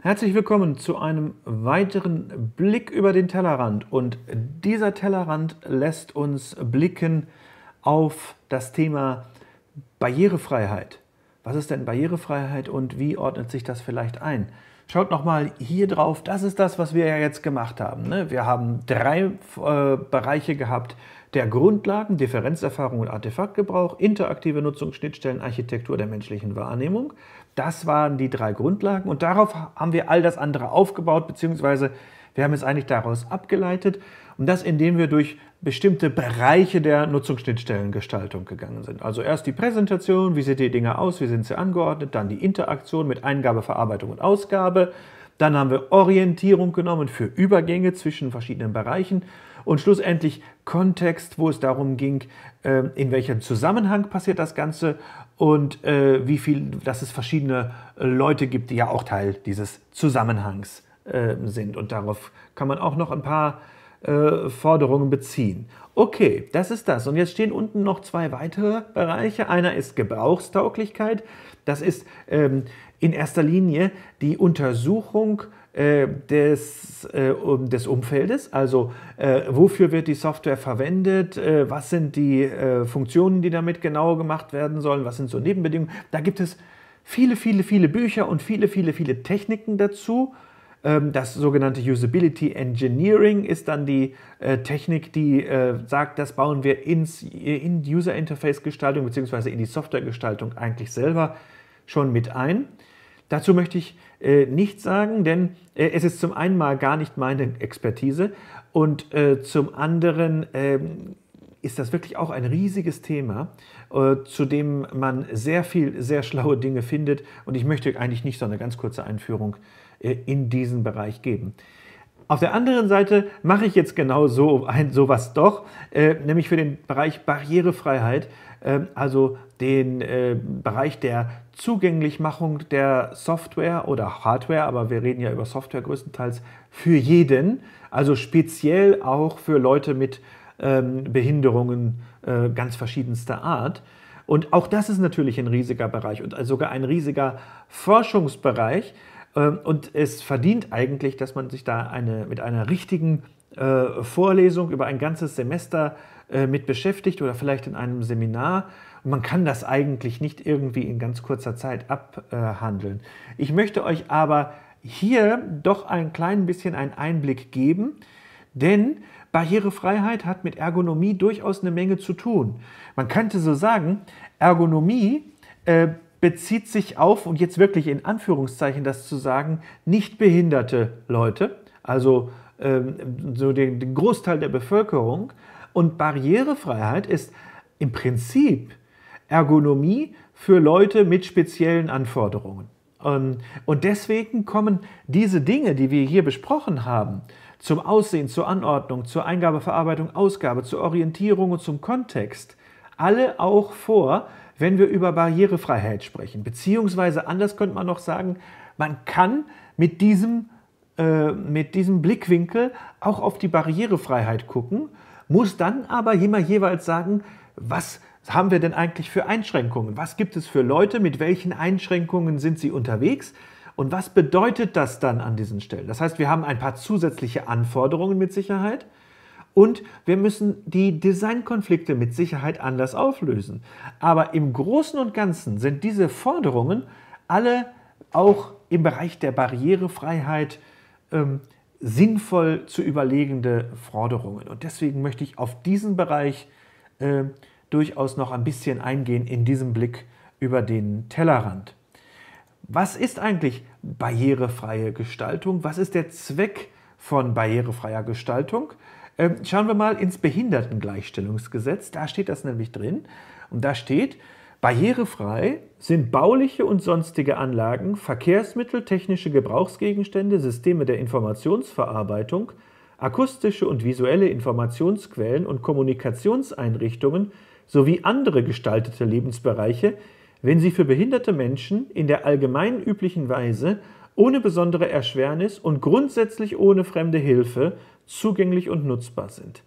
Herzlich willkommen zu einem weiteren Blick über den Tellerrand. Und dieser Tellerrand lässt uns blicken auf das Thema Barrierefreiheit. Was ist denn Barrierefreiheit und wie ordnet sich das vielleicht ein? schaut nochmal hier drauf, das ist das, was wir ja jetzt gemacht haben. Ne? Wir haben drei äh, Bereiche gehabt, der Grundlagen, Differenzerfahrung und Artefaktgebrauch, interaktive Nutzung, Schnittstellen, Architektur der menschlichen Wahrnehmung. Das waren die drei Grundlagen und darauf haben wir all das andere aufgebaut, beziehungsweise wir haben es eigentlich daraus abgeleitet und das, indem wir durch bestimmte Bereiche der Nutzungsschnittstellengestaltung gegangen sind. Also erst die Präsentation, wie sieht die Dinge aus, wie sind sie angeordnet, dann die Interaktion mit Eingabe, Verarbeitung und Ausgabe. Dann haben wir Orientierung genommen für Übergänge zwischen verschiedenen Bereichen und schlussendlich Kontext, wo es darum ging, äh, in welchem Zusammenhang passiert das Ganze und äh, wie viel, dass es verschiedene Leute gibt, die ja auch Teil dieses Zusammenhangs äh, sind. Und darauf kann man auch noch ein paar äh, Forderungen beziehen. Okay, das ist das. Und jetzt stehen unten noch zwei weitere Bereiche. Einer ist Gebrauchstauglichkeit. Das ist ähm, in erster Linie die Untersuchung äh, des, äh, des Umfeldes, also äh, wofür wird die Software verwendet, äh, was sind die äh, Funktionen, die damit genau gemacht werden sollen, was sind so Nebenbedingungen. Da gibt es viele, viele, viele Bücher und viele, viele, viele Techniken dazu. Ähm, das sogenannte Usability Engineering ist dann die äh, Technik, die äh, sagt, das bauen wir ins, in User Interface Gestaltung bzw. in die Software Gestaltung eigentlich selber schon mit ein. Dazu möchte ich äh, nichts sagen, denn äh, es ist zum einen mal gar nicht meine Expertise und äh, zum anderen ähm, ist das wirklich auch ein riesiges Thema, äh, zu dem man sehr viel, sehr schlaue Dinge findet und ich möchte eigentlich nicht so eine ganz kurze Einführung äh, äh, in diesen Bereich geben. Auf der anderen Seite mache ich jetzt genau so ein, sowas doch, äh, nämlich für den Bereich Barrierefreiheit, äh, also den äh, Bereich der Zugänglichmachung der Software oder Hardware, aber wir reden ja über Software größtenteils für jeden, also speziell auch für Leute mit ähm, Behinderungen äh, ganz verschiedenster Art. Und auch das ist natürlich ein riesiger Bereich und sogar ein riesiger Forschungsbereich, ähm, und es verdient eigentlich, dass man sich da eine, mit einer richtigen äh, Vorlesung über ein ganzes Semester äh, mit beschäftigt oder vielleicht in einem Seminar. Und man kann das eigentlich nicht irgendwie in ganz kurzer Zeit abhandeln. Ich möchte euch aber hier doch ein klein bisschen einen Einblick geben, denn Barrierefreiheit hat mit Ergonomie durchaus eine Menge zu tun. Man könnte so sagen, Ergonomie äh, bezieht sich auf, und jetzt wirklich in Anführungszeichen das zu sagen, nicht behinderte Leute, also ähm, so den, den Großteil der Bevölkerung. Und Barrierefreiheit ist im Prinzip Ergonomie für Leute mit speziellen Anforderungen. Ähm, und deswegen kommen diese Dinge, die wir hier besprochen haben, zum Aussehen, zur Anordnung, zur Eingabe, Verarbeitung, Ausgabe, zur Orientierung und zum Kontext, alle auch vor wenn wir über Barrierefreiheit sprechen. Beziehungsweise anders könnte man noch sagen, man kann mit diesem, äh, mit diesem Blickwinkel auch auf die Barrierefreiheit gucken, muss dann aber immer jeweils sagen, was haben wir denn eigentlich für Einschränkungen? Was gibt es für Leute? Mit welchen Einschränkungen sind sie unterwegs? Und was bedeutet das dann an diesen Stellen? Das heißt, wir haben ein paar zusätzliche Anforderungen mit Sicherheit. Und wir müssen die Designkonflikte mit Sicherheit anders auflösen. Aber im Großen und Ganzen sind diese Forderungen alle auch im Bereich der Barrierefreiheit ähm, sinnvoll zu überlegende Forderungen. Und deswegen möchte ich auf diesen Bereich äh, durchaus noch ein bisschen eingehen in diesem Blick über den Tellerrand. Was ist eigentlich barrierefreie Gestaltung? Was ist der Zweck von barrierefreier Gestaltung? Ähm, schauen wir mal ins Behindertengleichstellungsgesetz. Da steht das nämlich drin. Und da steht, barrierefrei sind bauliche und sonstige Anlagen, Verkehrsmittel, technische Gebrauchsgegenstände, Systeme der Informationsverarbeitung, akustische und visuelle Informationsquellen und Kommunikationseinrichtungen sowie andere gestaltete Lebensbereiche, wenn sie für behinderte Menschen in der allgemein üblichen Weise ohne besondere Erschwernis und grundsätzlich ohne fremde Hilfe zugänglich und nutzbar sind.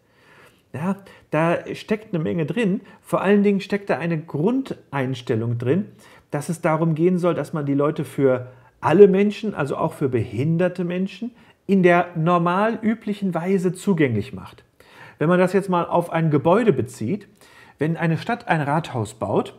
Ja, da steckt eine Menge drin. Vor allen Dingen steckt da eine Grundeinstellung drin, dass es darum gehen soll, dass man die Leute für alle Menschen, also auch für behinderte Menschen, in der normal üblichen Weise zugänglich macht. Wenn man das jetzt mal auf ein Gebäude bezieht, wenn eine Stadt ein Rathaus baut,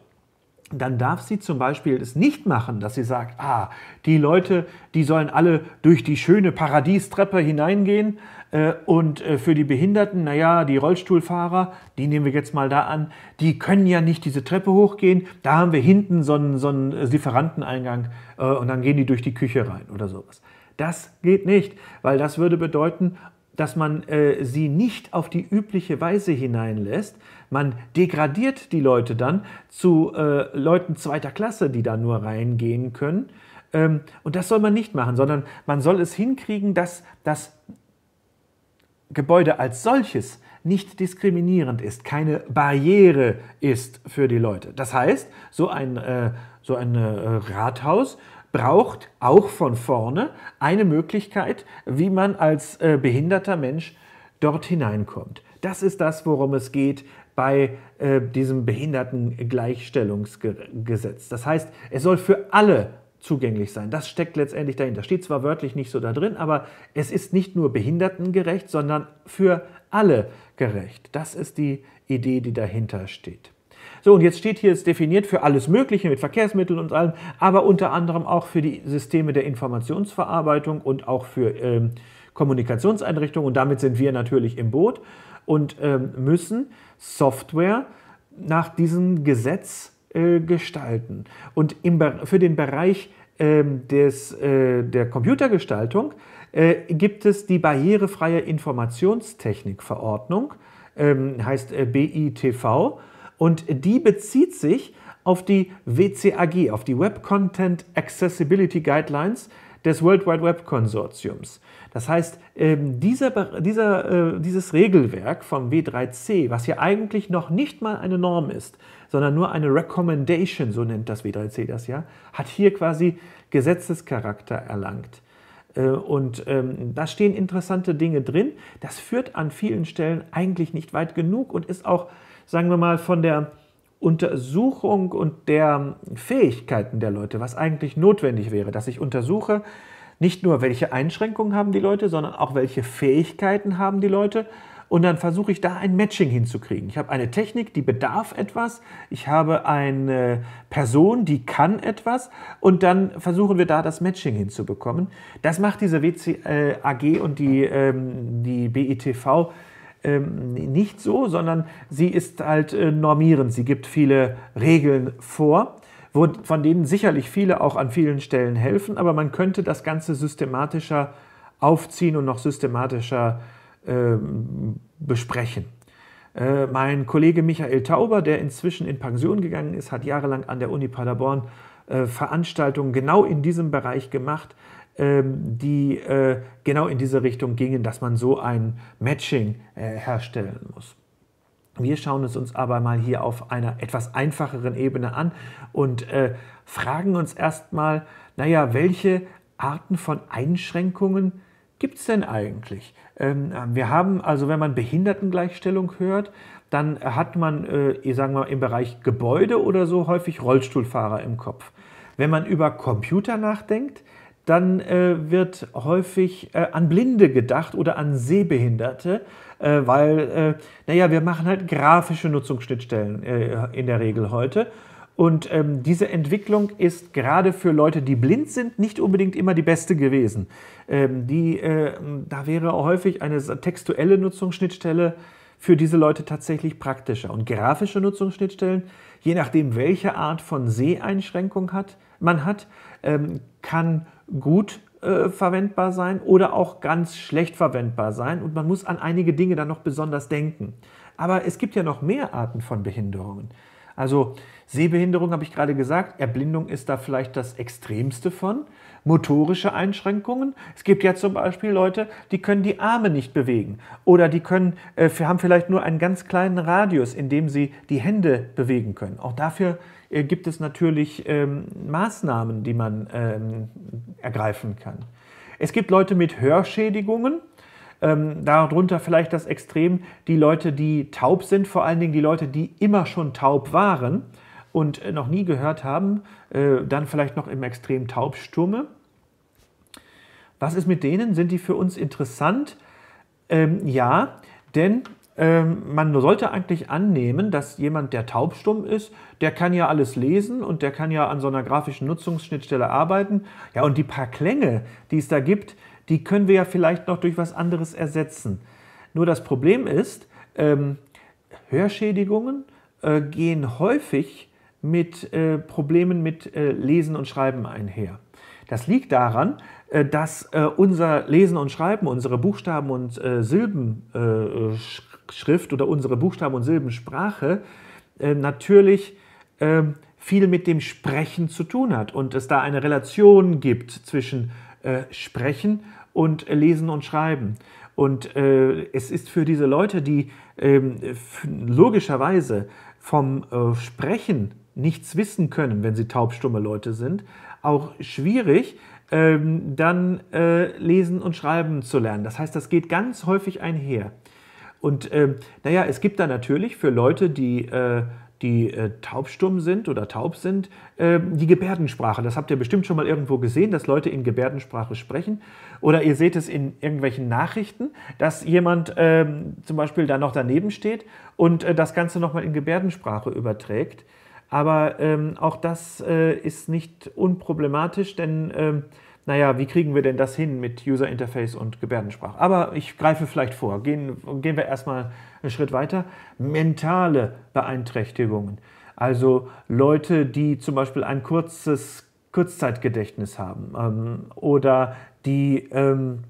dann darf sie zum Beispiel es nicht machen, dass sie sagt, ah, die Leute, die sollen alle durch die schöne Paradiestreppe hineingehen, äh, und äh, für die Behinderten, naja, die Rollstuhlfahrer, die nehmen wir jetzt mal da an, die können ja nicht diese Treppe hochgehen. Da haben wir hinten so einen, so einen äh, Lieferanteneingang und dann gehen die durch die Küche rein oder sowas. Das geht nicht, weil das würde bedeuten, dass man äh, sie nicht auf die übliche Weise hineinlässt. Man degradiert die Leute dann zu äh, Leuten zweiter Klasse, die da nur reingehen können. Ähm, und das soll man nicht machen, sondern man soll es hinkriegen, dass das Gebäude als solches nicht diskriminierend ist, keine Barriere ist für die Leute. Das heißt, so ein, äh, so ein äh, Rathaus braucht auch von vorne eine Möglichkeit, wie man als äh, behinderter Mensch dort hineinkommt. Das ist das, worum es geht bei äh, diesem Behindertengleichstellungsgesetz. Das heißt, es soll für alle zugänglich sein. Das steckt letztendlich dahinter. Steht zwar wörtlich nicht so da drin, aber es ist nicht nur behindertengerecht, sondern für alle gerecht. Das ist die Idee, die dahinter steht. So, und jetzt steht hier es definiert für alles Mögliche mit Verkehrsmitteln und allem, aber unter anderem auch für die Systeme der Informationsverarbeitung und auch für ähm, Kommunikationseinrichtungen. Und damit sind wir natürlich im Boot und ähm, müssen Software nach diesem Gesetz äh, gestalten. Und im, für den Bereich äh, des, äh, der Computergestaltung äh, gibt es die barrierefreie Informationstechnikverordnung, ähm, heißt äh, BITV, und die bezieht sich auf die WCAG, auf die Web Content Accessibility Guidelines des World Wide Web Konsortiums. Das heißt, ähm, dieser, dieser, dieses Regelwerk vom W3C, was ja eigentlich noch nicht mal eine Norm ist, sondern nur eine Recommendation, so nennt das W3C das ja, hat hier quasi Gesetzescharakter erlangt. Äh, und ähm, da stehen interessante Dinge drin. Das führt an vielen Stellen eigentlich nicht weit genug und ist auch, sagen wir mal, von der Untersuchung und der Fähigkeiten der Leute, was eigentlich notwendig wäre, dass ich untersuche, nicht nur welche Einschränkungen haben die Leute, sondern auch welche Fähigkeiten haben die Leute und dann versuche ich da ein Matching hinzukriegen. Ich habe eine Technik, die bedarf etwas, ich habe eine Person, die kann etwas und dann versuchen wir da das Matching hinzubekommen. Das macht diese WCAG äh, und die, ähm, die BITV ähm, nicht so, sondern sie ist halt äh, normierend, sie gibt viele Regeln vor von denen sicherlich viele auch an vielen Stellen helfen, aber man könnte das Ganze systematischer aufziehen und noch systematischer ähm, besprechen. Äh, mein Kollege Michael Tauber, der inzwischen in Pension gegangen ist, hat jahrelang an der Uni Paderborn äh, Veranstaltungen genau in diesem Bereich gemacht, ähm, die äh, genau in diese Richtung gingen, dass man so ein Matching äh, herstellen muss. Wir schauen es uns aber mal hier auf einer etwas einfacheren Ebene an und äh, fragen uns erstmal, naja, welche Arten von Einschränkungen gibt es denn eigentlich? Ähm, wir haben also, wenn man Behindertengleichstellung hört, dann hat man, äh, ich sagen wir mal, im Bereich Gebäude oder so häufig Rollstuhlfahrer im Kopf. Wenn man über Computer nachdenkt, dann äh, wird häufig äh, an Blinde gedacht oder an Sehbehinderte, äh, weil, äh, naja, wir machen halt grafische Nutzungsschnittstellen in der Regel heute. Und ähm, diese Entwicklung ist gerade für Leute, die blind sind, nicht unbedingt immer die beste gewesen. Ähm, die, äh, da wäre häufig eine textuelle Nutzungsschnittstelle für diese Leute tatsächlich praktischer. Und grafische Nutzungsschnittstellen, je nachdem, welche Art von Seheinschränkung hat, man hat, ähm, kann gut äh, verwendbar sein oder auch ganz schlecht verwendbar sein. Und man muss an einige Dinge dann noch besonders denken. Aber es gibt ja noch mehr Arten von Behinderungen. Also Sehbehinderung habe ich gerade gesagt, Erblindung ist da vielleicht das Extremste von. Motorische Einschränkungen. Es gibt ja zum Beispiel Leute, die können die Arme nicht bewegen oder die können, äh, haben vielleicht nur einen ganz kleinen Radius, in dem sie die Hände bewegen können. Auch dafür äh, gibt es natürlich ähm, Maßnahmen, die man ähm, ergreifen kann. Es gibt Leute mit Hörschädigungen ähm, darunter vielleicht das Extrem, die Leute, die taub sind, vor allen Dingen die Leute, die immer schon taub waren und äh, noch nie gehört haben, äh, dann vielleicht noch im Extrem taubstumme. Was ist mit denen? Sind die für uns interessant? Ähm, ja, denn ähm, man sollte eigentlich annehmen, dass jemand, der taubstumm ist, der kann ja alles lesen und der kann ja an so einer grafischen Nutzungsschnittstelle arbeiten. Ja, und die paar Klänge, die es da gibt, die können wir ja vielleicht noch durch was anderes ersetzen. Nur das Problem ist, ähm, Hörschädigungen äh, gehen häufig mit äh, Problemen mit äh, Lesen und Schreiben einher. Das liegt daran, äh, dass äh, unser Lesen und Schreiben, unsere Buchstaben- und äh, Silbenschrift oder unsere Buchstaben- und Silbensprache natürlich ähm, viel mit dem Sprechen zu tun hat und es da eine Relation gibt zwischen Sprechen und und lesen und schreiben. Und äh, es ist für diese Leute, die äh, logischerweise vom äh, Sprechen nichts wissen können, wenn sie taubstumme Leute sind, auch schwierig, ähm, dann äh, lesen und schreiben zu lernen. Das heißt, das geht ganz häufig einher. Und ähm, naja, es gibt da natürlich für Leute, die äh, die äh, taubstumm sind oder taub sind, äh, die Gebärdensprache. Das habt ihr bestimmt schon mal irgendwo gesehen, dass Leute in Gebärdensprache sprechen. Oder ihr seht es in irgendwelchen Nachrichten, dass jemand äh, zum Beispiel da noch daneben steht und äh, das Ganze nochmal in Gebärdensprache überträgt. Aber ähm, auch das äh, ist nicht unproblematisch, denn ähm, naja, wie kriegen wir denn das hin mit User Interface und Gebärdensprache? Aber ich greife vielleicht vor. Gehen, gehen wir erstmal einen Schritt weiter. Mentale Beeinträchtigungen. Also Leute, die zum Beispiel ein kurzes Kurzzeitgedächtnis haben ähm, oder die ähm,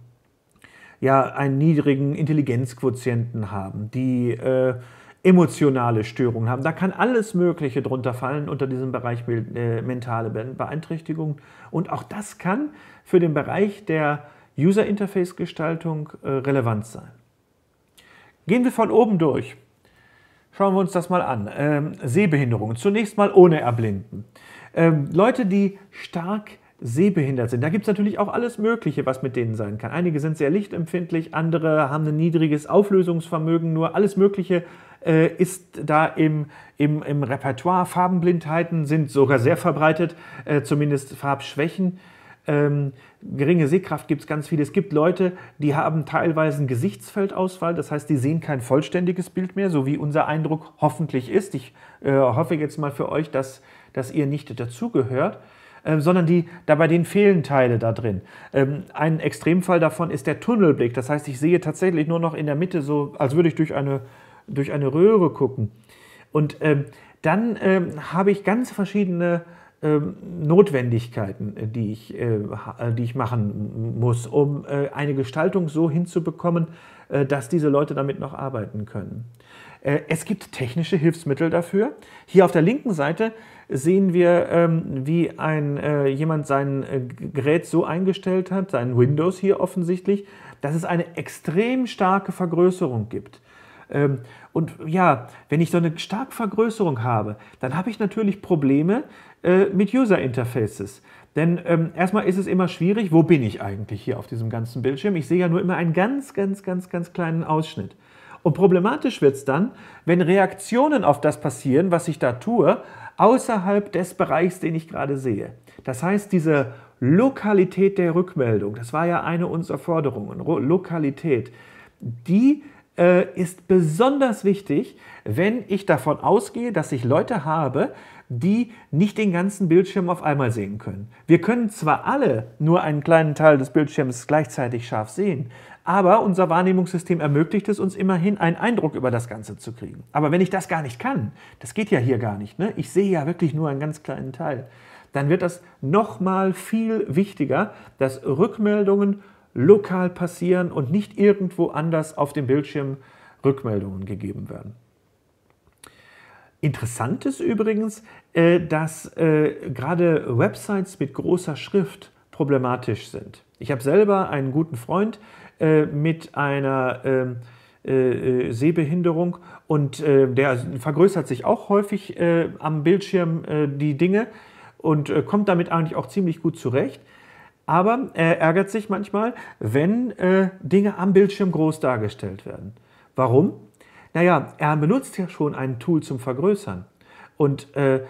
ja einen niedrigen Intelligenzquotienten haben, die äh, emotionale Störungen haben. Da kann alles Mögliche drunter fallen unter diesem Bereich äh, mentale Beeinträchtigung. Und auch das kann für den Bereich der User Interface Gestaltung äh, relevant sein. Gehen wir von oben durch. Schauen wir uns das mal an. Ähm, Sehbehinderungen. Zunächst mal ohne Erblinden. Ähm, Leute, die stark sehbehindert sind. Da gibt es natürlich auch alles Mögliche, was mit denen sein kann. Einige sind sehr lichtempfindlich, andere haben ein niedriges Auflösungsvermögen, nur alles Mögliche äh, ist da im, im, im Repertoire. Farbenblindheiten sind sogar sehr verbreitet, äh, zumindest Farbschwächen. Ähm, geringe Sehkraft gibt es ganz viele. Es gibt Leute, die haben teilweise einen Gesichtsfeldausfall, das heißt, die sehen kein vollständiges Bild mehr, so wie unser Eindruck hoffentlich ist. Ich äh, hoffe jetzt mal für euch, dass, dass ihr nicht dazugehört. Ähm, sondern die, da bei denen fehlen Teile da drin. Ähm, ein Extremfall davon ist der Tunnelblick. Das heißt, ich sehe tatsächlich nur noch in der Mitte, so als würde ich durch eine durch eine Röhre gucken. Und ähm, dann ähm, habe ich ganz verschiedene ähm, Notwendigkeiten, äh, die ich, äh, äh, die ich machen muss, um äh, eine Gestaltung so hinzubekommen, äh, dass diese Leute damit noch arbeiten können. Äh, es gibt technische Hilfsmittel dafür. Hier auf der linken Seite sehen wir, ähm, wie ein, jemand sein Gerät so eingestellt hat, sein Windows hier offensichtlich, dass es eine extrem starke Vergrößerung gibt. Ähm, und ja, wenn ich so eine starke Vergrößerung habe, dann habe ich natürlich Probleme äh, mit User Interfaces. Denn ähm, erstmal ist es immer schwierig, wo bin ich eigentlich hier auf diesem ganzen Bildschirm? Ich sehe ja nur immer einen ganz, ganz, ganz, ganz kleinen Ausschnitt. Und problematisch wird es dann, wenn Reaktionen auf das passieren, was ich da tue, außerhalb des Bereichs, den ich gerade sehe. Das heißt, diese Lokalität der Rückmeldung, das war ja eine unserer Forderungen, Lokalität, die äh, ist besonders wichtig, wenn ich davon ausgehe, dass ich Leute habe, die nicht den ganzen Bildschirm auf einmal sehen können. Wir können zwar alle nur einen kleinen Teil des Bildschirms gleichzeitig scharf sehen, aber unser Wahrnehmungssystem ermöglicht es uns immerhin, einen Eindruck über das Ganze zu kriegen. Aber wenn ich das gar nicht kann, das geht ja hier gar nicht, ne? ich sehe ja wirklich nur einen ganz kleinen Teil, dann wird das nochmal viel wichtiger, dass Rückmeldungen lokal passieren und nicht irgendwo anders auf dem Bildschirm Rückmeldungen gegeben werden. Interessant ist übrigens, äh, dass äh, gerade Websites mit großer Schrift problematisch sind. Ich habe selber einen guten Freund äh, mit einer ähm, Sehbehinderung und der vergrößert sich auch häufig am Bildschirm die Dinge und kommt damit eigentlich auch ziemlich gut zurecht aber er ärgert sich manchmal, wenn äh, Dinge am Bildschirm groß dargestellt werden. Warum? Naja, er benutzt ja schon ein Tool zum Vergrößern. Und äh,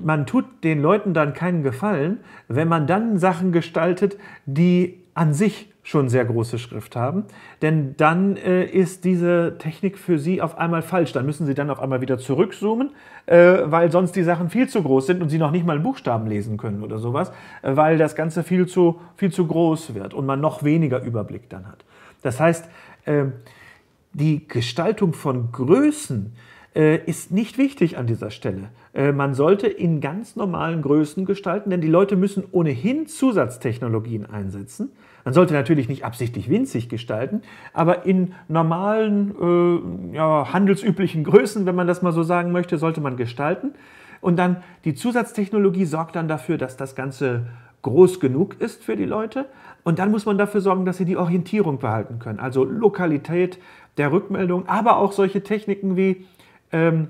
man tut den Leuten dann keinen Gefallen, wenn man dann Sachen gestaltet, die an sich schon sehr große Schrift haben. Denn dann äh, ist diese Technik für Sie auf einmal falsch. Dann müssen Sie dann auf einmal wieder zurückzoomen, äh, weil sonst die Sachen viel zu groß sind und Sie noch nicht mal einen Buchstaben lesen können oder sowas, äh, weil das Ganze viel zu, viel zu groß wird und man noch weniger Überblick dann hat. Das heißt, äh, die Gestaltung von Größen äh, ist nicht wichtig an dieser Stelle. Äh, man sollte in ganz normalen Größen gestalten, denn die Leute müssen ohnehin Zusatztechnologien einsetzen. Man sollte natürlich nicht absichtlich winzig gestalten, aber in normalen, äh, ja, handelsüblichen Größen, wenn man das mal so sagen möchte, sollte man gestalten. Und dann die Zusatztechnologie sorgt dann dafür, dass das Ganze groß genug ist für die Leute. Und dann muss man dafür sorgen, dass sie die Orientierung behalten können. Also Lokalität der Rückmeldung, aber auch solche Techniken wie ähm,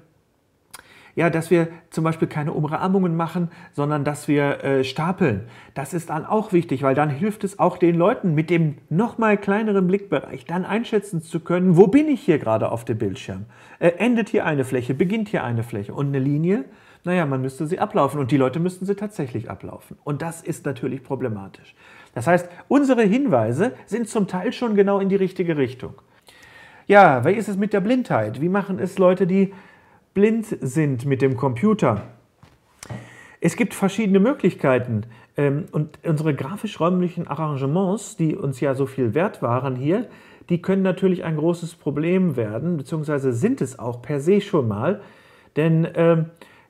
ja, dass wir zum Beispiel keine Umrahmungen machen, sondern dass wir äh, stapeln. Das ist dann auch wichtig, weil dann hilft es auch den Leuten mit dem nochmal kleineren Blickbereich dann einschätzen zu können, wo bin ich hier gerade auf dem Bildschirm? Äh, endet hier eine Fläche, beginnt hier eine Fläche und eine Linie? Naja, man müsste sie ablaufen und die Leute müssten sie tatsächlich ablaufen. Und das ist natürlich problematisch. Das heißt, unsere Hinweise sind zum Teil schon genau in die richtige Richtung. Ja, wie ist es mit der Blindheit? Wie machen es Leute, die blind sind mit dem Computer. Es gibt verschiedene Möglichkeiten ähm, und unsere grafisch-räumlichen Arrangements, die uns ja so viel wert waren hier, die können natürlich ein großes Problem werden, beziehungsweise sind es auch per se schon mal, denn äh,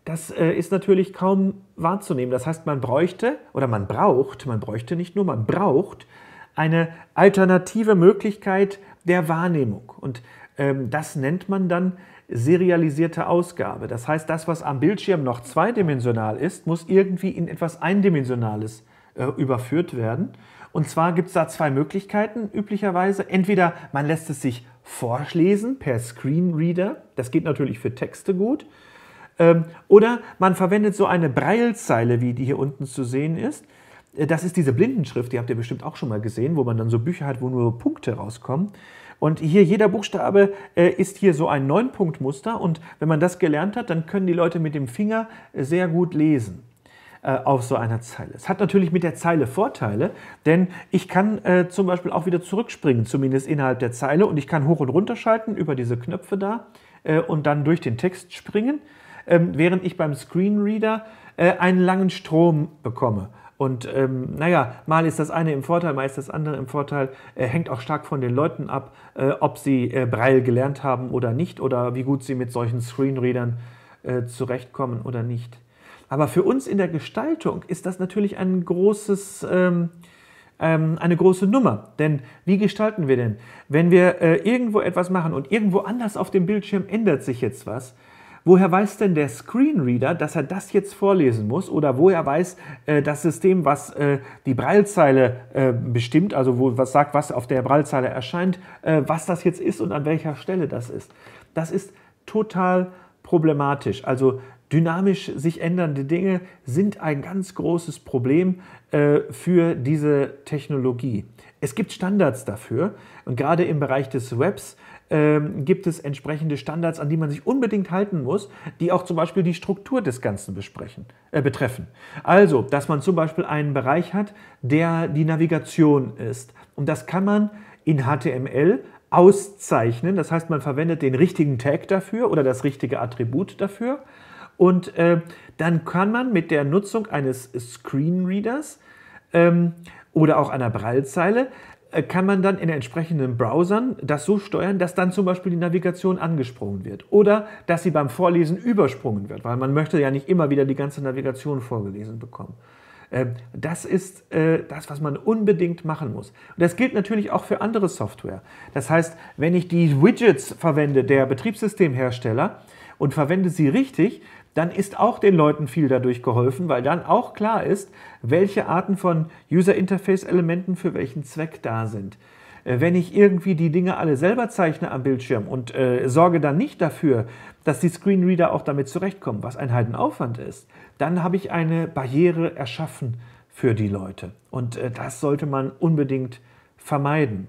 das äh, ist natürlich kaum wahrzunehmen. Das heißt, man bräuchte oder man braucht, man bräuchte nicht nur, man braucht eine alternative Möglichkeit der Wahrnehmung. Und ähm, das nennt man dann serialisierte Ausgabe. Das heißt, das, was am Bildschirm noch zweidimensional ist, muss irgendwie in etwas Eindimensionales äh, überführt werden. Und zwar gibt es da zwei Möglichkeiten üblicherweise. Entweder man lässt es sich vorlesen per Screenreader, das geht natürlich für Texte gut, ähm, oder man verwendet so eine Breilzeile, wie die hier unten zu sehen ist. Äh, das ist diese Blindenschrift, die habt ihr bestimmt auch schon mal gesehen, wo man dann so Bücher hat, wo nur Punkte rauskommen. Und hier jeder Buchstabe äh, ist hier so ein Neun-Punkt-Muster. und wenn man das gelernt hat, dann können die Leute mit dem Finger äh, sehr gut lesen äh, auf so einer Zeile. Es hat natürlich mit der Zeile Vorteile, denn ich kann äh, zum Beispiel auch wieder zurückspringen, zumindest innerhalb der Zeile, und ich kann hoch und runter schalten über diese Knöpfe da äh, und dann durch den Text springen, ähm, während ich beim Screenreader einen langen Strom bekomme. Und ähm, naja, mal ist das eine im Vorteil, mal ist das andere im Vorteil. Äh, hängt auch stark von den Leuten ab, äh, ob sie äh, Braille gelernt haben oder nicht oder wie gut sie mit solchen Screenreadern äh, zurechtkommen oder nicht. Aber für uns in der Gestaltung ist das natürlich ein großes, ähm, ähm, eine große Nummer. Denn wie gestalten wir denn? Wenn wir äh, irgendwo etwas machen und irgendwo anders auf dem Bildschirm ändert sich jetzt was, Woher weiß denn der Screenreader, dass er das jetzt vorlesen muss? Oder woher weiß äh, das System, was äh, die Braillezeile äh, bestimmt, also wo, was sagt, was auf der Braillezeile erscheint, äh, was das jetzt ist und an welcher Stelle das ist? Das ist total problematisch. Also dynamisch sich ändernde Dinge sind ein ganz großes Problem äh, für diese Technologie. Es gibt Standards dafür und gerade im Bereich des Webs ähm, gibt es entsprechende Standards, an die man sich unbedingt halten muss, die auch zum Beispiel die Struktur des Ganzen besprechen, äh, betreffen. Also, dass man zum Beispiel einen Bereich hat, der die Navigation ist. Und das kann man in HTML auszeichnen. Das heißt, man verwendet den richtigen Tag dafür oder das richtige Attribut dafür. Und äh, dann kann man mit der Nutzung eines Screenreaders ähm, oder auch einer Braillezeile äh, kann man dann in entsprechenden Browsern das so steuern, dass dann zum Beispiel die Navigation angesprungen wird oder dass sie beim Vorlesen übersprungen wird, weil man möchte ja nicht immer wieder die ganze Navigation vorgelesen bekommen. Ähm, das ist äh, das, was man unbedingt machen muss. Und das gilt natürlich auch für andere Software. Das heißt, wenn ich die Widgets verwende, der Betriebssystemhersteller, und verwende sie richtig, dann ist auch den Leuten viel dadurch geholfen, weil dann auch klar ist, welche Arten von User Interface Elementen für welchen Zweck da sind. Äh, wenn ich irgendwie die Dinge alle selber zeichne am Bildschirm und äh, sorge dann nicht dafür, dass die Screenreader auch damit zurechtkommen, was ein Heidenaufwand ist, dann habe ich eine Barriere erschaffen für die Leute. Und äh, das sollte man unbedingt vermeiden.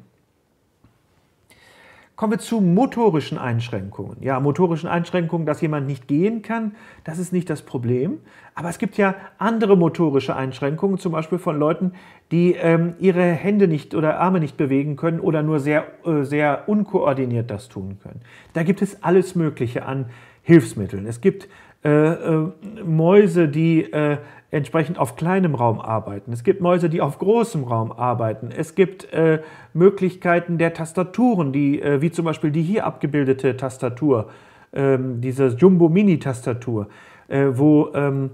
Kommen wir zu motorischen Einschränkungen. Ja, motorischen Einschränkungen, dass jemand nicht gehen kann, das ist nicht das Problem. Aber es gibt ja andere motorische Einschränkungen, zum Beispiel von Leuten, die ähm, ihre Hände nicht oder Arme nicht bewegen können oder nur sehr, äh, sehr unkoordiniert das tun können. Da gibt es alles Mögliche an Hilfsmitteln. Es gibt äh, äh, Mäuse, die äh, entsprechend auf kleinem Raum arbeiten. Es gibt Mäuse, die auf großem Raum arbeiten. Es gibt äh, Möglichkeiten der Tastaturen, die, äh, wie zum Beispiel die hier abgebildete Tastatur, ähm, diese Jumbo-Mini-Tastatur, äh, wo ähm,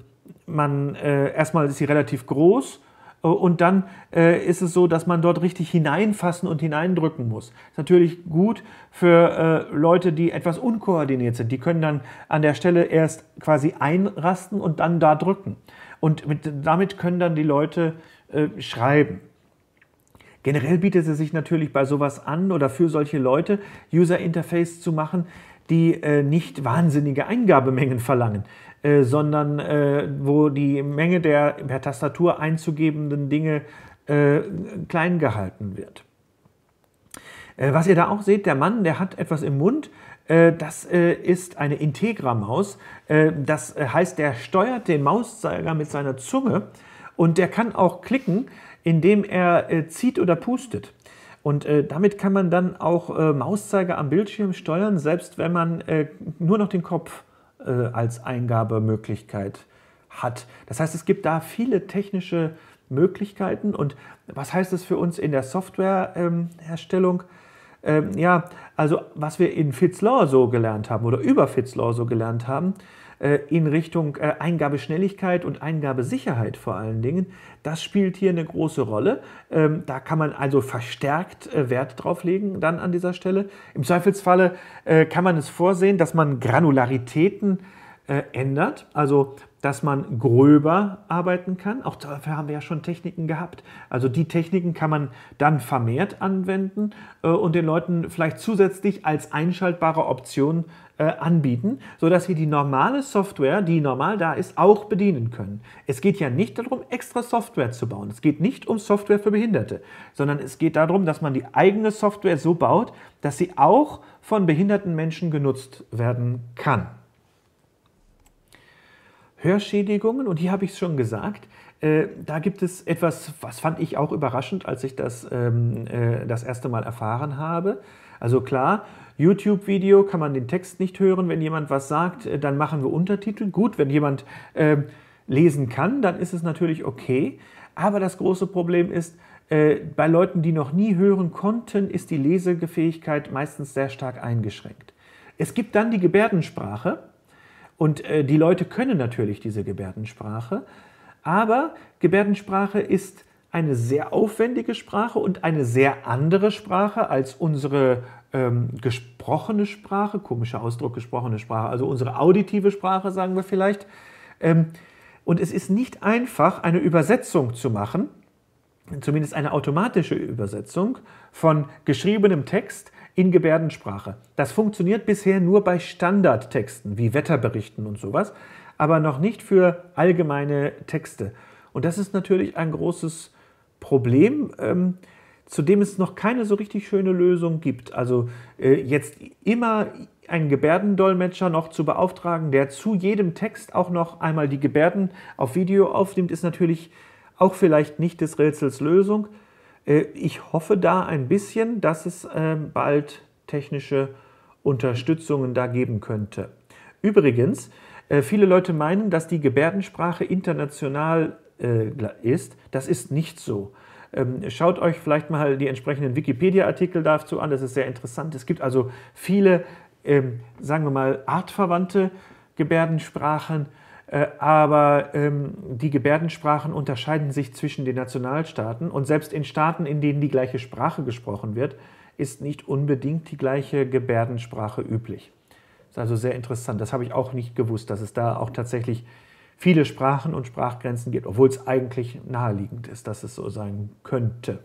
man äh, erstmal ist sie relativ groß und dann äh, ist es so, dass man dort richtig hineinfassen und hineindrücken muss. Ist natürlich gut für äh, Leute, die etwas unkoordiniert sind. Die können dann an der Stelle erst quasi einrasten und dann da drücken. Und mit, damit können dann die Leute äh, schreiben. Generell bietet es sich natürlich bei sowas an oder für solche Leute, User Interface zu machen, die äh, nicht wahnsinnige Eingabemengen verlangen. Äh, sondern äh, wo die Menge der per Tastatur einzugebenden Dinge äh, klein gehalten wird. Äh, was ihr da auch seht, der Mann, der hat etwas im Mund. Äh, das ist eine Integra-Maus. Das heißt, der steuert den Mauszeiger mit seiner Zunge und der kann auch klicken, indem er zieht oder pustet. Und äh, damit kann man dann auch äh, Mauszeiger am Bildschirm steuern, selbst wenn man äh, nur noch den Kopf äh, als Eingabemöglichkeit hat. Das heißt, es gibt da viele technische Möglichkeiten. Und was heißt das für uns in der Softwareherstellung? Ähm, ähm, ja, also was wir in Fitzlaw so gelernt haben oder über Fitzlaw so gelernt haben, äh, in Richtung äh, Eingabeschnelligkeit und Eingabesicherheit vor allen Dingen. Das spielt hier eine große Rolle. Ähm, da kann man also verstärkt äh, Wert drauf legen dann an dieser Stelle. Im Zweifelsfalle kann man es vorsehen, dass man Granularitäten ändert. Also dass man gröber arbeiten kann. Auch dafür haben wir ja schon Techniken gehabt. Also die Techniken kann man dann vermehrt anwenden äh, und den Leuten vielleicht zusätzlich als einschaltbare Option äh, anbieten, sodass sie die normale Software, die normal da ist, auch bedienen können. Es geht ja nicht darum, extra Software zu bauen. Es geht nicht um Software für Behinderte, sondern es geht darum, dass man die eigene Software so baut, dass sie auch von behinderten Menschen genutzt werden kann. Hörschädigungen. Und hier habe ich es schon gesagt, äh, da gibt es etwas, was fand ich auch überraschend, als ich das ähm, äh, das erste Mal erfahren habe. Also klar, YouTube-Video kann man den Text nicht hören. Wenn jemand was sagt, äh, dann machen wir Untertitel. Gut, wenn jemand äh, lesen kann, dann ist es natürlich okay. Aber das große Problem ist, äh, bei Leuten, die noch nie hören konnten, ist die Lesefähigkeit meistens sehr stark eingeschränkt. Es gibt dann die Gebärdensprache. Und äh, die Leute können natürlich diese Gebärdensprache, aber Gebärdensprache ist eine sehr aufwendige Sprache und eine sehr andere Sprache als unsere ähm, gesprochene Sprache, komischer Ausdruck, gesprochene Sprache, also unsere auditive Sprache, sagen wir vielleicht. Ähm, und es ist nicht einfach, eine Übersetzung zu machen, zumindest eine automatische Übersetzung von geschriebenem Text in Gebärdensprache. Das funktioniert bisher nur bei Standardtexten wie Wetterberichten und sowas, aber noch nicht für allgemeine Texte. Und das ist natürlich ein großes Problem. Ähm, zu dem es noch keine so richtig schöne Lösung gibt. Also äh, jetzt immer einen Gebärdendolmetscher noch zu beauftragen, der zu jedem Text auch noch einmal die Gebärden auf Video aufnimmt, ist natürlich auch vielleicht nicht des Rätsels Lösung. Äh, ich hoffe da ein bisschen, dass es ähm, bald technische Unterstützungen da geben könnte. Übrigens, äh, viele Leute meinen, dass die Gebärdensprache international äh, ist. Das ist nicht so. Ähm, schaut euch vielleicht mal die entsprechenden Wikipedia-Artikel dazu an, das ist sehr interessant. Es gibt also viele, ähm, sagen wir mal, artverwandte Gebärdensprachen, äh, aber ähm, die Gebärdensprachen unterscheiden sich zwischen den Nationalstaaten und selbst in Staaten, in denen die gleiche Sprache gesprochen wird, ist nicht unbedingt die gleiche Gebärdensprache üblich. Das Ist also sehr interessant. Das habe ich auch nicht gewusst, dass es da auch tatsächlich viele Sprachen und Sprachgrenzen gibt, obwohl es eigentlich naheliegend ist, dass es so sein könnte.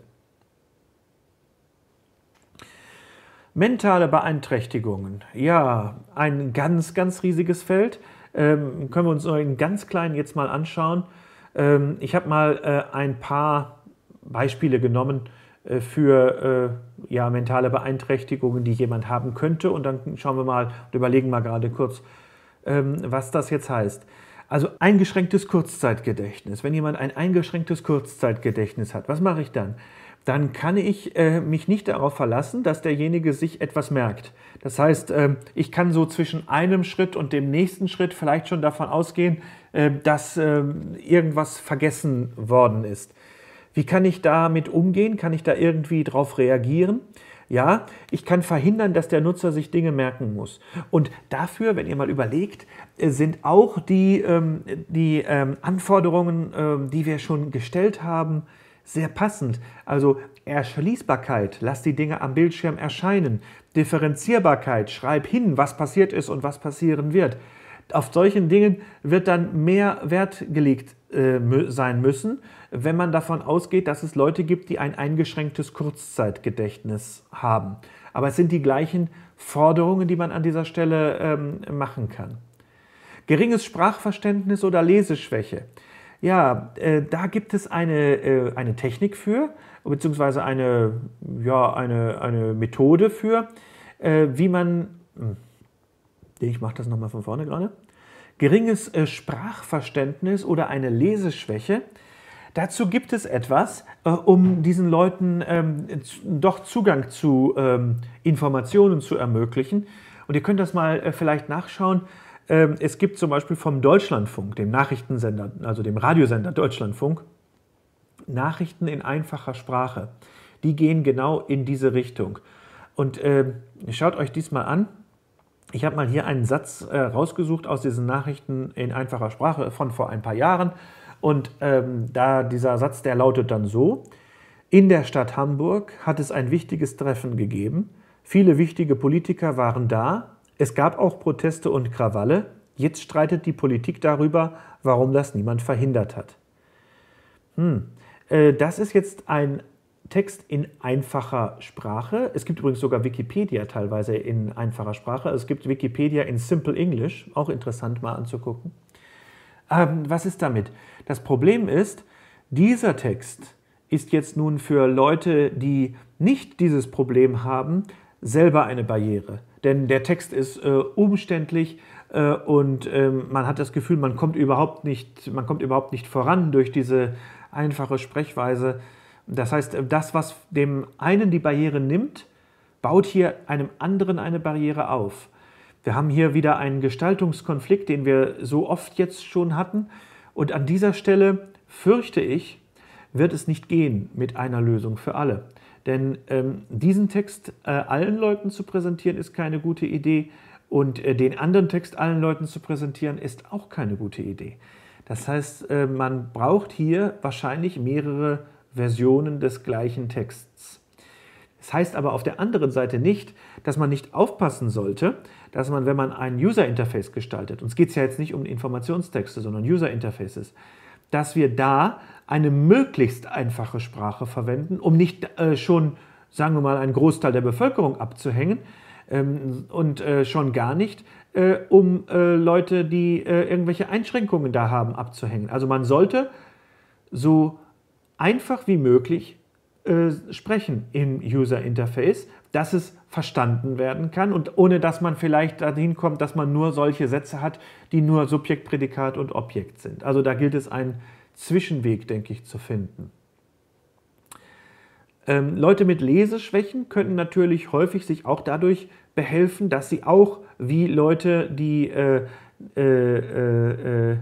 Mentale Beeinträchtigungen. Ja, ein ganz, ganz riesiges Feld. Ähm, können wir uns nur einen ganz kleinen jetzt mal anschauen. Ähm, ich habe mal äh, ein paar Beispiele genommen äh, für äh, ja, mentale Beeinträchtigungen, die jemand haben könnte. Und dann schauen wir mal und überlegen mal gerade kurz, ähm, was das jetzt heißt. Also eingeschränktes Kurzzeitgedächtnis. Wenn jemand ein eingeschränktes Kurzzeitgedächtnis hat, was mache ich dann? dann kann ich äh, mich nicht darauf verlassen, dass derjenige sich etwas merkt. Das heißt, äh, ich kann so zwischen einem Schritt und dem nächsten Schritt vielleicht schon davon ausgehen, äh, dass äh, irgendwas vergessen worden ist. Wie kann ich damit umgehen? Kann ich da irgendwie drauf reagieren? Ja, ich kann verhindern, dass der Nutzer sich Dinge merken muss. Und dafür, wenn ihr mal überlegt, äh, sind auch die, ähm, die ähm, Anforderungen, ähm, die wir schon gestellt haben, sehr passend. Also Erschließbarkeit, lass die Dinge am Bildschirm erscheinen. Differenzierbarkeit, schreib hin, was passiert ist und was passieren wird. Auf solchen Dingen wird dann mehr Wert gelegt äh, sein müssen, wenn man davon ausgeht, dass es Leute gibt, die ein eingeschränktes Kurzzeitgedächtnis haben. Aber es sind die gleichen Forderungen, die man an dieser Stelle ähm, machen kann. Geringes Sprachverständnis oder Leseschwäche. Ja, äh, da gibt es eine, äh, eine Technik für, beziehungsweise eine, ja, eine, eine Methode für, äh, wie man, hm, ich mache das nochmal von vorne gerade, geringes äh, Sprachverständnis oder eine Leseschwäche, dazu gibt es etwas, äh, um diesen Leuten ähm, doch Zugang zu ähm, Informationen zu ermöglichen. Und ihr könnt das mal äh, vielleicht nachschauen. Ähm, es gibt zum Beispiel vom Deutschlandfunk, dem Nachrichtensender, also dem Radiosender Deutschlandfunk, Nachrichten in einfacher Sprache. Die gehen genau in diese Richtung. Und äh, schaut euch diesmal an. Ich habe mal hier einen Satz äh, rausgesucht aus diesen Nachrichten in einfacher Sprache von vor ein paar Jahren. Und ähm, da dieser Satz, der lautet dann so: In der Stadt Hamburg hat es ein wichtiges Treffen gegeben. Viele wichtige Politiker waren da, es gab auch Proteste und Krawalle. Jetzt streitet die Politik darüber, warum das niemand verhindert hat. Hm. Äh, das ist jetzt ein Text in einfacher Sprache. Es gibt übrigens sogar Wikipedia teilweise in einfacher Sprache. Also es gibt Wikipedia in Simple English, auch interessant mal anzugucken. Ähm, was ist damit? Das Problem ist, dieser Text ist jetzt nun für Leute, die nicht dieses Problem haben, selber eine Barriere denn der Text ist äh, umständlich äh, und ähm, man hat das Gefühl, man kommt überhaupt nicht, man kommt überhaupt nicht voran durch diese einfache Sprechweise. Das heißt, das, was dem einen die Barriere nimmt, baut hier einem anderen eine Barriere auf. Wir haben hier wieder einen Gestaltungskonflikt, den wir so oft jetzt schon hatten. Und an dieser Stelle fürchte ich, wird es nicht gehen mit einer Lösung für alle. Denn ähm, diesen Text äh, allen Leuten zu präsentieren, ist keine gute Idee. Und äh, den anderen Text allen Leuten zu präsentieren, ist auch keine gute Idee. Das heißt, äh, man braucht hier wahrscheinlich mehrere Versionen des gleichen Texts. Das heißt aber auf der anderen Seite nicht, dass man nicht aufpassen sollte, dass man, wenn man ein User Interface gestaltet, uns geht es ja jetzt nicht um Informationstexte, sondern User Interfaces, dass wir da eine möglichst einfache Sprache verwenden, um nicht äh, schon, sagen wir mal, einen Großteil der Bevölkerung abzuhängen ähm, und äh, schon gar nicht, äh, um äh, Leute, die äh, irgendwelche Einschränkungen da haben, abzuhängen. Also man sollte so einfach wie möglich äh, sprechen im User Interface, dass es verstanden werden kann und ohne dass man vielleicht dahin kommt, dass man nur solche Sätze hat, die nur Subjekt, Prädikat und Objekt sind. Also da gilt es ein Zwischenweg, denke ich, zu finden. Ähm, Leute mit Leseschwächen können natürlich häufig sich auch dadurch behelfen, dass sie auch wie Leute, die äh, äh, äh, äh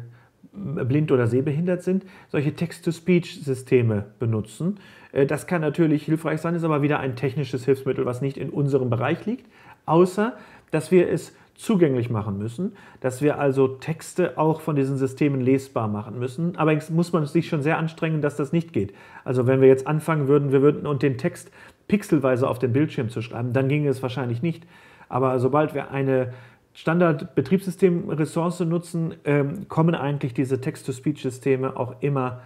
blind oder sehbehindert sind, solche Text-to-Speech-Systeme benutzen. Äh, das kann natürlich hilfreich sein, ist aber wieder ein technisches Hilfsmittel, was nicht in unserem Bereich liegt, außer dass wir es zugänglich machen müssen, dass wir also Texte auch von diesen Systemen lesbar machen müssen. Aber jetzt muss man sich schon sehr anstrengen, dass das nicht geht. Also wenn wir jetzt anfangen würden, wir würden und den Text pixelweise auf den Bildschirm zu schreiben, dann ginge es wahrscheinlich nicht. Aber sobald wir eine Standard-Betriebssystem-Ressource nutzen, ähm, kommen eigentlich diese Text-to-Speech-Systeme auch immer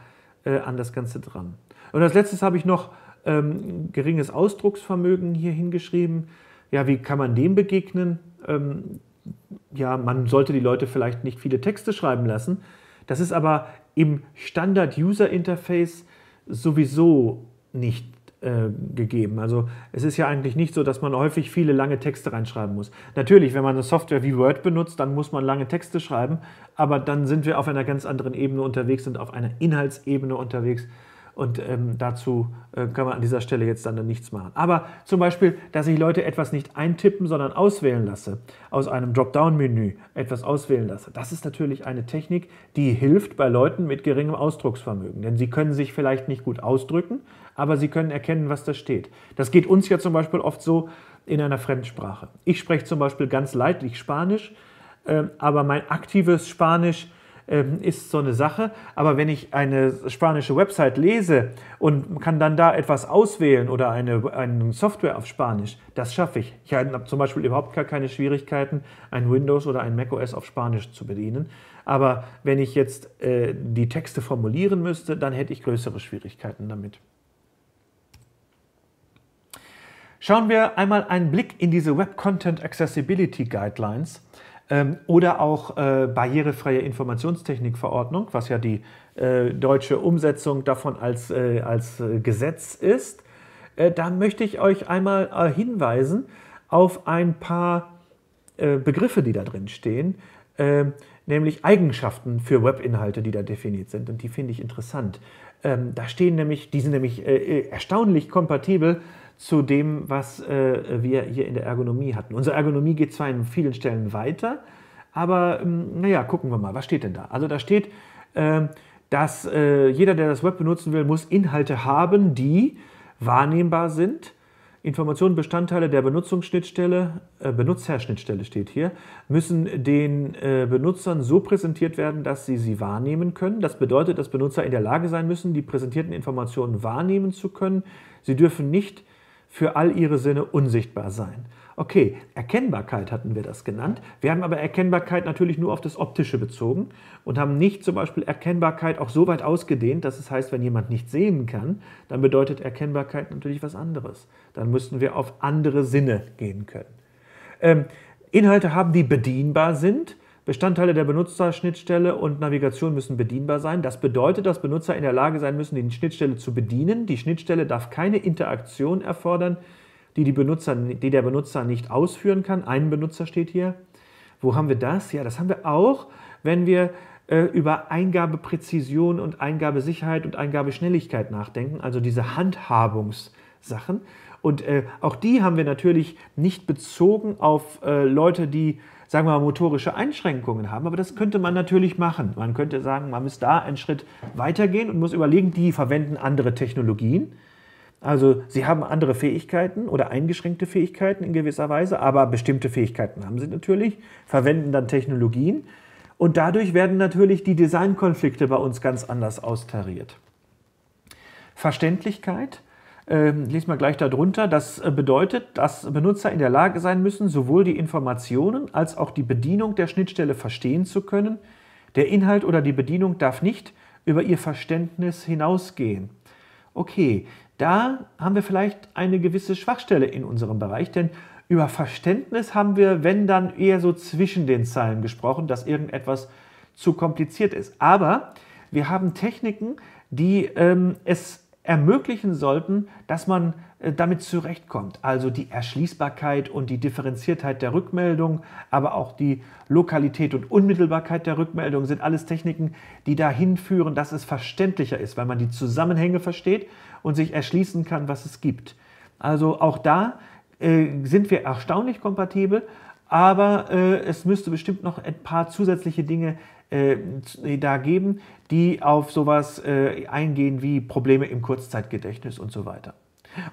äh, an das Ganze dran. Und als letztes habe ich noch ähm, geringes Ausdrucksvermögen hier hingeschrieben ja, wie kann man dem begegnen? Ähm, ja, man sollte die Leute vielleicht nicht viele Texte schreiben lassen. Das ist aber im Standard-User-Interface sowieso nicht äh, gegeben. Also es ist ja eigentlich nicht so, dass man häufig viele lange Texte reinschreiben muss. Natürlich, wenn man eine Software wie Word benutzt, dann muss man lange Texte schreiben, aber dann sind wir auf einer ganz anderen Ebene unterwegs, sind auf einer Inhaltsebene unterwegs. Und ähm, dazu äh, kann man an dieser Stelle jetzt dann nichts machen. Aber zum Beispiel, dass ich Leute etwas nicht eintippen, sondern auswählen lasse, aus einem Dropdown-Menü etwas auswählen lasse, das ist natürlich eine Technik, die hilft bei Leuten mit geringem Ausdrucksvermögen. Denn sie können sich vielleicht nicht gut ausdrücken, aber sie können erkennen, was da steht. Das geht uns ja zum Beispiel oft so in einer Fremdsprache. Ich spreche zum Beispiel ganz leidlich Spanisch, äh, aber mein aktives Spanisch, ähm, ist so eine Sache. Aber wenn ich eine spanische Website lese und kann dann da etwas auswählen oder eine, eine Software auf Spanisch, das schaffe ich. Ich habe zum Beispiel überhaupt gar keine Schwierigkeiten, ein Windows oder ein macOS auf Spanisch zu bedienen. Aber wenn ich jetzt äh, die Texte formulieren müsste, dann hätte ich größere Schwierigkeiten damit. Schauen wir einmal einen Blick in diese Web Content Accessibility Guidelines. Ähm, oder auch äh, barrierefreie Informationstechnikverordnung, was ja die äh, deutsche Umsetzung davon als, äh, als äh, Gesetz ist. Äh, da möchte ich euch einmal äh, hinweisen auf ein paar Begriffe, die da drin stehen, ähm, nämlich Eigenschaften für Webinhalte, die da definiert sind. Und die finde ich interessant. Ähm, da stehen nämlich, die sind nämlich erstaunlich kompatibel zu dem, was äh, wir hier in der Ergonomie hatten. Unsere Ergonomie geht zwar in vielen Stellen weiter, aber ähm, naja, gucken wir mal, was steht denn da? Also da steht, äh, dass äh, jeder, der das Web benutzen will, muss Inhalte haben, die wahrnehmbar sind. Informationen, Bestandteile der Benutzungsschnittstelle, äh, Benutzerschnittstelle steht hier, müssen den äh, Benutzern so präsentiert werden, dass sie sie wahrnehmen können. Das bedeutet, dass Benutzer in der Lage sein müssen, die präsentierten Informationen wahrnehmen zu können. Sie dürfen nicht für all ihre Sinne unsichtbar sein. Okay, Erkennbarkeit hatten wir das genannt. Wir haben aber Erkennbarkeit natürlich nur auf das Optische bezogen und haben nicht zum Beispiel Erkennbarkeit auch so weit ausgedehnt, dass es heißt, wenn jemand nicht sehen kann, dann bedeutet Erkennbarkeit natürlich was anderes. Dann müssten wir auf andere Sinne gehen können. Ähm, Inhalte haben, die bedienbar sind, Bestandteile der Benutzerschnittstelle und Navigation müssen bedienbar sein. Das bedeutet, dass Benutzer in der Lage sein müssen, die Schnittstelle zu bedienen. Die Schnittstelle darf keine Interaktion erfordern, die, die, Benutzer, die der Benutzer nicht ausführen kann. Ein Benutzer steht hier. Wo haben wir das? Ja, das haben wir auch, wenn wir äh, über Eingabepräzision und Eingabesicherheit und Eingabeschnelligkeit nachdenken, also diese Handhabungssachen. Und äh, auch die haben wir natürlich nicht bezogen auf äh, Leute, die sagen wir mal, motorische Einschränkungen haben. Aber das könnte man natürlich machen. Man könnte sagen, man muss da einen Schritt weitergehen und muss überlegen, die verwenden andere Technologien. Also sie haben andere Fähigkeiten oder eingeschränkte Fähigkeiten in gewisser Weise, aber bestimmte Fähigkeiten haben sie natürlich, verwenden dann Technologien und dadurch werden natürlich die Designkonflikte bei uns ganz anders austariert. Verständlichkeit, ähm, lesen wir gleich darunter, das äh, bedeutet, dass Benutzer in der Lage sein müssen, sowohl die Informationen als auch die Bedienung der Schnittstelle verstehen zu können. Der Inhalt oder die Bedienung darf nicht über ihr Verständnis hinausgehen. Okay, da haben wir vielleicht eine gewisse Schwachstelle in unserem Bereich, denn über Verständnis haben wir, wenn dann, eher so zwischen den Zeilen gesprochen, dass irgendetwas zu kompliziert ist. Aber wir haben Techniken, die ähm, es ermöglichen sollten, dass man äh, damit zurechtkommt. Also die Erschließbarkeit und die Differenziertheit der Rückmeldung, aber auch die Lokalität und Unmittelbarkeit der Rückmeldung sind alles Techniken, die dahin führen, dass es verständlicher ist, weil man die Zusammenhänge versteht und sich erschließen kann, was es gibt. Also auch da äh, sind wir erstaunlich kompatibel, aber äh, es müsste bestimmt noch ein paar zusätzliche Dinge äh, äh, da geben, die auf sowas äh, eingehen wie Probleme im Kurzzeitgedächtnis und so weiter.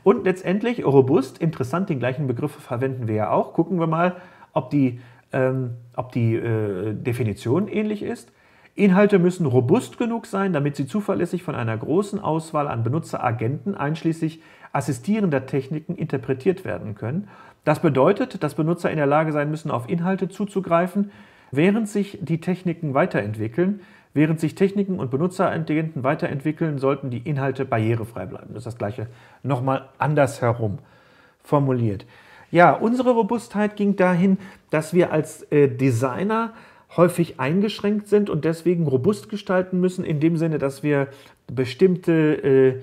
Und letztendlich robust, interessant, den gleichen Begriff verwenden wir ja auch. Gucken wir mal, ob die, ähm, ob die äh, Definition ähnlich ist. Inhalte müssen robust genug sein, damit sie zuverlässig von einer großen Auswahl an Benutzeragenten einschließlich assistierender Techniken interpretiert werden können. Das bedeutet, dass Benutzer in der Lage sein müssen, auf Inhalte zuzugreifen, Während sich die Techniken weiterentwickeln, Während sich Techniken und Benutzerintelligenzen weiterentwickeln, sollten die Inhalte barrierefrei bleiben. Das ist das gleiche nochmal andersherum formuliert. Ja, unsere Robustheit ging dahin, dass wir als äh, Designer häufig eingeschränkt sind und deswegen robust gestalten müssen, in dem Sinne, dass wir bestimmte äh,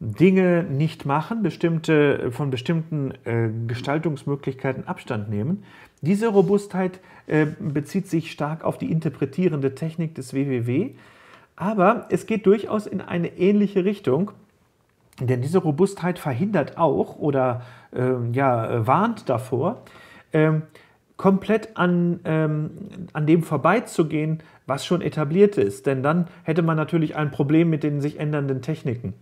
Dinge nicht machen, bestimmte, von bestimmten äh, Gestaltungsmöglichkeiten Abstand nehmen. Diese Robustheit äh, bezieht sich stark auf die interpretierende Technik des WWW, aber es geht durchaus in eine ähnliche Richtung, denn diese Robustheit verhindert auch oder äh, ja, warnt davor, ähm, komplett an, ähm, an dem vorbeizugehen, was schon etabliert ist. Denn dann hätte man natürlich ein Problem mit den sich ändernden Techniken.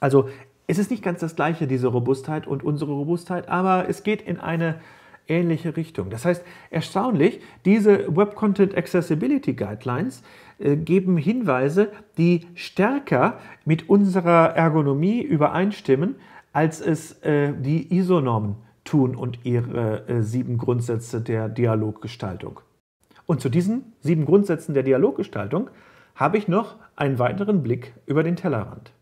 Also es ist nicht ganz das gleiche, diese Robustheit und unsere Robustheit, aber es geht in eine ähnliche Richtung. Das heißt, erstaunlich, diese Web Content Accessibility Guidelines äh, geben Hinweise, die stärker mit unserer Ergonomie übereinstimmen, als es äh, die ISO-Normen tun und ihre äh, sieben Grundsätze der Dialoggestaltung. Und zu diesen sieben Grundsätzen der Dialoggestaltung habe ich noch einen weiteren Blick über den Tellerrand.